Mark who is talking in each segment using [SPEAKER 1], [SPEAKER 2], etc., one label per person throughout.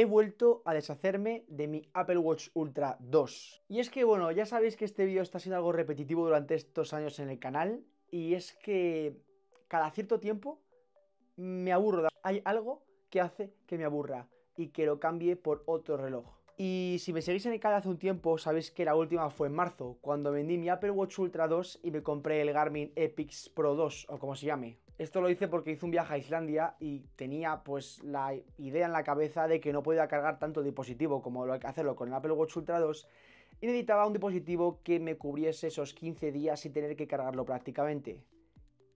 [SPEAKER 1] he vuelto a deshacerme de mi Apple Watch Ultra 2. Y es que, bueno, ya sabéis que este vídeo está siendo algo repetitivo durante estos años en el canal, y es que cada cierto tiempo me aburro. Hay algo que hace que me aburra y que lo cambie por otro reloj. Y si me seguís en el canal hace un tiempo, sabéis que la última fue en marzo, cuando vendí mi Apple Watch Ultra 2 y me compré el Garmin Epix Pro 2, o como se llame. Esto lo hice porque hice un viaje a Islandia y tenía pues la idea en la cabeza de que no podía cargar tanto dispositivo como lo hay que hacerlo con el Apple Watch Ultra 2 y necesitaba un dispositivo que me cubriese esos 15 días sin tener que cargarlo prácticamente.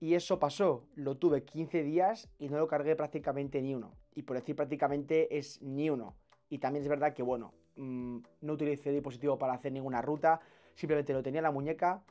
[SPEAKER 1] Y eso pasó, lo tuve 15 días y no lo cargué prácticamente ni uno. Y por decir prácticamente es ni uno. Y también es verdad que bueno, mm, no utilicé dispositivo para hacer ninguna ruta, simplemente lo tenía en la muñeca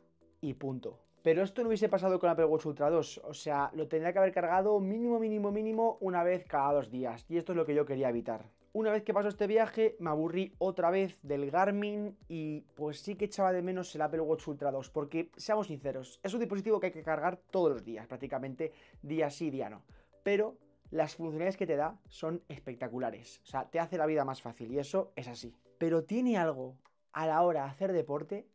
[SPEAKER 1] y punto. Pero esto no hubiese pasado con Apple Watch Ultra 2, o sea, lo tendría que haber cargado mínimo, mínimo, mínimo una vez cada dos días, y esto es lo que yo quería evitar. Una vez que pasó este viaje, me aburrí otra vez del Garmin y pues sí que echaba de menos el Apple Watch Ultra 2, porque seamos sinceros, es un dispositivo que hay que cargar todos los días, prácticamente día sí, día no. Pero las funcionalidades que te da son espectaculares, o sea, te hace la vida más fácil y eso es así. Pero tiene algo a la hora de hacer deporte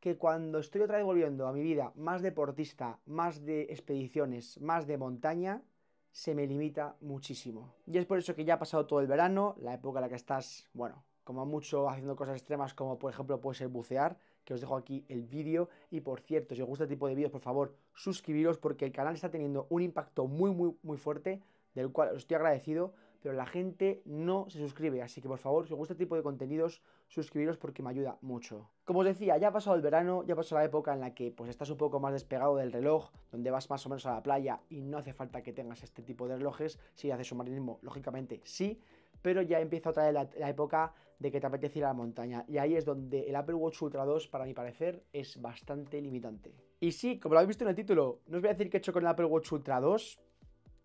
[SPEAKER 1] que cuando estoy otra vez volviendo a mi vida más deportista, más de expediciones, más de montaña, se me limita muchísimo. Y es por eso que ya ha pasado todo el verano, la época en la que estás, bueno, como mucho haciendo cosas extremas como por ejemplo puede ser bucear, que os dejo aquí el vídeo. Y por cierto, si os gusta este tipo de vídeos, por favor, suscribiros porque el canal está teniendo un impacto muy, muy, muy fuerte, del cual os estoy agradecido pero la gente no se suscribe, así que por favor, si os gusta este tipo de contenidos, suscribiros porque me ayuda mucho. Como os decía, ya ha pasado el verano, ya pasó la época en la que pues estás un poco más despegado del reloj, donde vas más o menos a la playa y no hace falta que tengas este tipo de relojes, si haces submarinismo, lógicamente sí, pero ya empieza otra vez la, época de que te apetece ir a la montaña. Y ahí es donde el Apple Watch Ultra 2, para mi parecer, es bastante limitante. Y sí, como lo habéis visto en el título, no os voy a decir qué he hecho con el Apple Watch Ultra 2,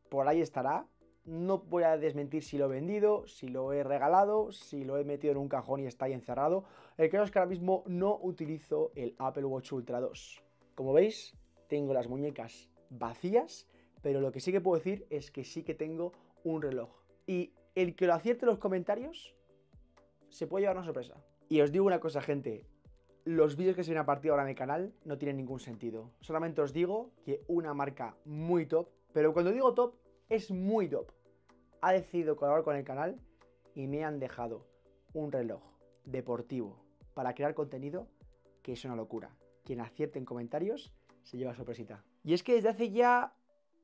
[SPEAKER 1] por ahí estará, no voy a desmentir si lo he vendido, si lo he regalado, si lo he metido en un cajón y está ahí encerrado. El caso es que ahora mismo no utilizo el Apple Watch Ultra 2. Como veis, tengo las muñecas vacías, pero lo que sí que puedo decir es que sí que tengo un reloj. Y el que lo acierte en los comentarios se puede llevar una sorpresa. Y os digo una cosa, gente. Los vídeos que se vienen a partir ahora en el canal no tienen ningún sentido. Solamente os digo que una marca muy top, pero cuando digo top es muy dope. Ha decidido colaborar con el canal y me han dejado un reloj deportivo para crear contenido que es una locura. Quien acierte en comentarios se lleva sorpresita. Y es que desde hace ya,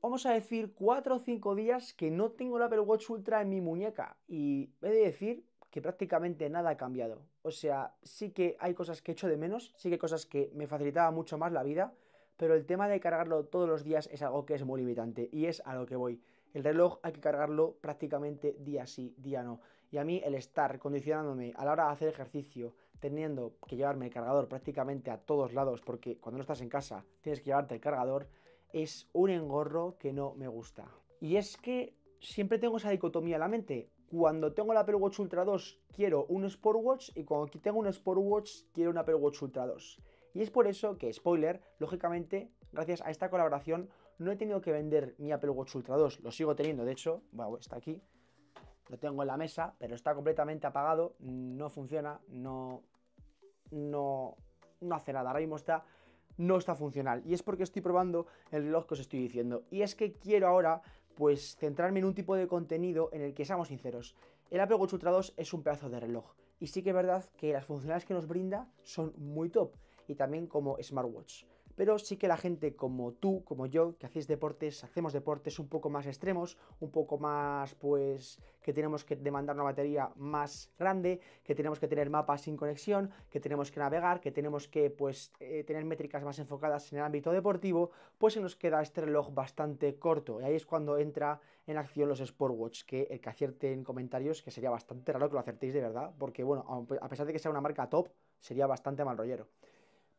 [SPEAKER 1] vamos a decir, 4 o 5 días que no tengo el Apple Watch Ultra en mi muñeca y he de decir que prácticamente nada ha cambiado. O sea, sí que hay cosas que echo de menos, sí que hay cosas que me facilitaba mucho más la vida, pero el tema de cargarlo todos los días es algo que es muy limitante y es a lo que voy. El reloj hay que cargarlo prácticamente día sí, día no. Y a mí el estar condicionándome a la hora de hacer ejercicio, teniendo que llevarme el cargador prácticamente a todos lados, porque cuando no estás en casa tienes que llevarte el cargador, es un engorro que no me gusta. Y es que siempre tengo esa dicotomía en la mente. Cuando tengo la Apple Watch Ultra 2 quiero un Sport Watch y cuando tengo un Sport Watch quiero una Apple Watch Ultra 2. Y es por eso que, spoiler, lógicamente, gracias a esta colaboración, no he tenido que vender mi Apple Watch Ultra 2. Lo sigo teniendo, de hecho, está aquí. Lo tengo en la mesa, pero está completamente apagado, no funciona, no, no, hace nada. Ahora mismo está no está funcional. Y es porque estoy probando el reloj que os estoy diciendo. Y es que quiero ahora, pues, centrarme en un tipo de contenido en el que seamos sinceros. El Apple Watch Ultra 2 es un pedazo de reloj. Y sí que es verdad que las funcionalidades que nos brinda son muy top y también como smartwatch. Pero sí que la gente como tú, como yo, que hacéis deportes, hacemos deportes un poco más extremos, un poco más pues que tenemos que demandar una batería más grande, que tenemos que tener mapas sin conexión, que tenemos que navegar, que tenemos que pues eh, tener métricas más enfocadas en el ámbito deportivo, pues se nos queda este reloj bastante corto. Y ahí es cuando entra en acción los sportwatch. que el que acierte en comentarios, que sería bastante raro que lo acertéis de verdad, porque bueno, a pesar de que sea una marca top, sería bastante mal rollero.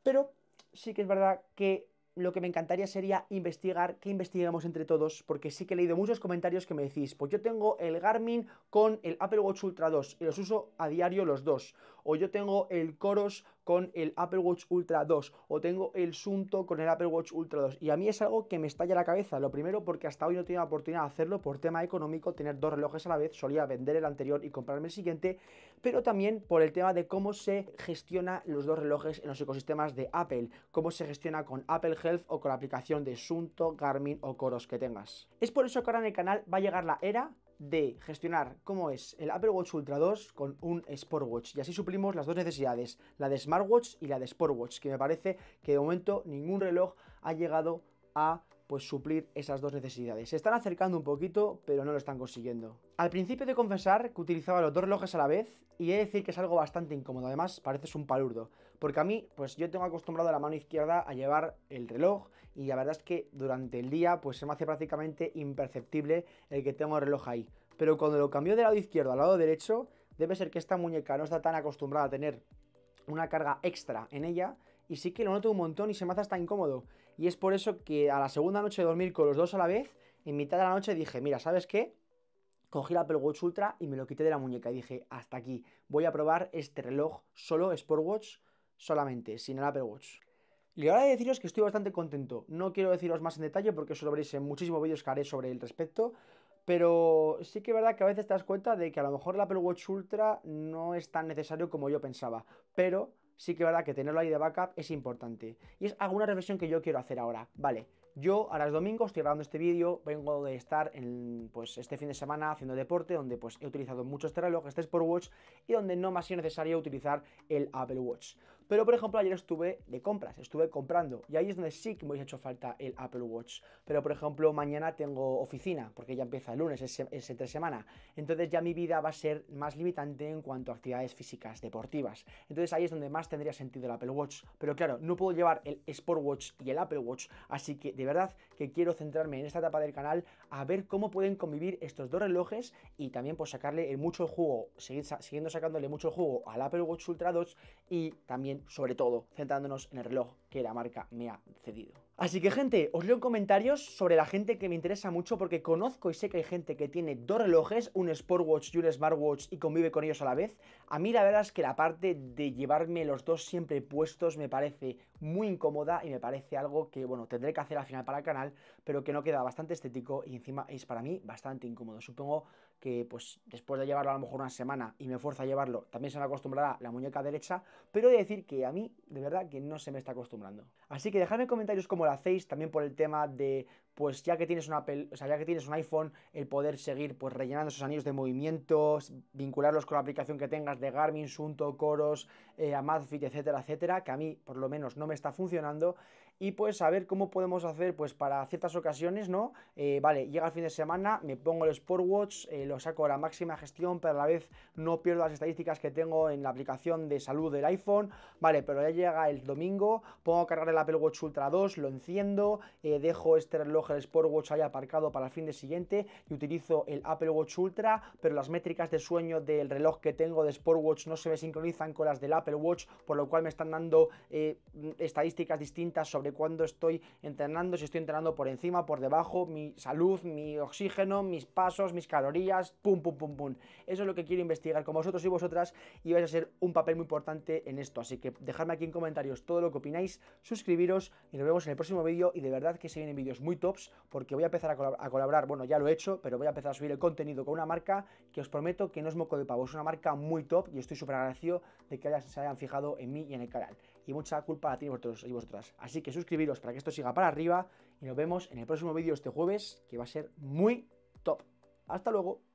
[SPEAKER 1] Pero sí que es verdad que lo que me encantaría sería investigar que investigamos entre todos, porque sí que he leído muchos comentarios que me decís, pues yo tengo el Garmin con el Apple Watch Ultra 2 y los uso a diario los dos, o yo tengo el Coros con el Apple Watch Ultra 2 o tengo el Sunto con el Apple Watch Ultra 2. Y a mí es algo que me estalla la cabeza. Lo primero porque hasta hoy no tenía la oportunidad de hacerlo por tema económico, tener dos relojes a la vez. Solía vender el anterior y comprarme el siguiente, pero también por el tema de cómo se gestiona los dos relojes en los ecosistemas de Apple, cómo se gestiona con Apple Health o con la aplicación de Sunto, Garmin o Coros que tengas. Es por eso que ahora en el canal va a llegar la era de gestionar cómo es el Apple Watch Ultra 2 con un Sport Watch y así suplimos las dos necesidades, la de Smartwatch y la de Sport Watch que me parece que de momento ningún reloj ha llegado a pues suplir esas dos necesidades. Se están acercando un poquito, pero no lo están consiguiendo. Al principio de confesar que utilizaba los dos relojes a la vez y he de decir que es algo bastante incómodo, además pareces un palurdo, porque a mí pues yo tengo acostumbrado a la mano izquierda a llevar el reloj y la verdad es que durante el día pues se me hace prácticamente imperceptible el que tengo el reloj ahí, pero cuando lo cambio de lado izquierdo al lado derecho, debe ser que esta muñeca no está tan acostumbrada a tener una carga extra en ella y sí que lo noto un montón y se me hace hasta incómodo. Y es por eso que a la segunda noche de dormir con los dos a la vez, en mitad de la noche dije, mira, ¿sabes qué? Cogí la Apple Watch Ultra y me lo quité de la muñeca y dije, hasta aquí, voy a probar este reloj solo, Watch, solamente, sin el Apple Watch. Y ahora de deciros que estoy bastante contento. No quiero deciros más en detalle porque eso lo veréis en muchísimos vídeos que haré sobre el respecto. Pero sí que es verdad que a veces te das cuenta de que a lo mejor la Apple Watch Ultra no es tan necesario como yo pensaba. Pero sí que es verdad que tenerlo ahí de backup es importante. Y es alguna reflexión que yo quiero hacer ahora. Vale, yo ahora es domingo, estoy grabando este vídeo, vengo de estar en, pues, este fin de semana haciendo deporte, donde pues, he utilizado muchos este reloj, este Sport Watch, y donde no me ha sido necesario utilizar el Apple Watch. Pero por ejemplo, ayer estuve de compras, estuve comprando y ahí es donde sí que me hubiese hecho falta el Apple Watch. Pero por ejemplo, mañana tengo oficina porque ya empieza el lunes, ese tres entre semana. Entonces ya mi vida va a ser más limitante en cuanto a actividades físicas deportivas. Entonces ahí es donde más tendría sentido el Apple Watch. Pero claro, no puedo llevar el Sport Watch y el Apple Watch, así que de verdad que quiero centrarme en esta etapa del canal a ver cómo pueden convivir estos dos relojes y también por pues, sacarle mucho juego, seguir siguiendo sacándole mucho juego al Apple Watch Ultra 2 y también sobre todo centrándonos en el reloj que la marca me ha cedido. Así que gente, os leo comentarios sobre la gente que me interesa mucho porque conozco y sé que hay gente que tiene dos relojes, un Sportwatch y un Smartwatch y convive con ellos a la vez. A mí la verdad es que la parte de llevarme los dos siempre puestos me parece muy incómoda y me parece algo que, bueno, tendré que hacer al final para el canal, pero que no queda bastante estético y encima es para mí bastante incómodo. Supongo que, pues, después de llevarlo a lo mejor una semana y me fuerza a llevarlo, también se me acostumbrará la muñeca derecha, pero he de decir que a mí, de verdad, que no se me está acostumbrando. Así que dejadme en comentarios cómo lo hacéis, también por el tema de pues ya que tienes o sea, ya que tienes un iPhone, el poder seguir pues rellenando esos anillos de movimientos, vincularlos con la aplicación que tengas de Garmin, Sunto, Coros, eh, Amazfit, etcétera, etcétera, que a mí por lo menos no me está funcionando y pues a ver cómo podemos hacer pues para ciertas ocasiones, ¿no? Eh, vale, llega el fin de semana, me pongo el Sportwatch, watch eh, lo saco a la máxima gestión, pero a la vez no pierdo las estadísticas que tengo en la aplicación de salud del iPhone, vale, pero ya llega el domingo, pongo a cargar el Apple Watch Ultra 2, lo enciendo, eh, dejo este reloj, el Sportwatch ahí aparcado para el fin de siguiente y utilizo el Apple Watch Ultra, pero las métricas de sueño del reloj que tengo de Sportwatch no se me sincronizan con las del Apple Watch, por lo cual me están dando estadísticas distintas sobre cuando estoy entrenando, si estoy entrenando por encima, por debajo, mi salud, mi oxígeno, mis pasos, mis calorías, pum, pum, pum, pum. Eso es lo que quiero investigar con vosotros y vosotras y vais a ser un papel muy importante en esto. Así que dejadme aquí en comentarios todo lo que opináis, suscribiros y nos vemos en el próximo vídeo. Y de verdad que se vienen vídeos muy tops porque voy a empezar a, a colaborar. Bueno, ya lo he hecho, pero voy a empezar a subir el contenido con una marca que os prometo que no es moco de pavo, es una marca muy top y estoy súper agradecido de que se hayan fijado en mí y en el canal y mucha culpa la tiene vosotros y vosotras. Así que suscribiros para que esto siga para arriba y nos vemos en el próximo vídeo este jueves que va a ser muy top. Hasta luego.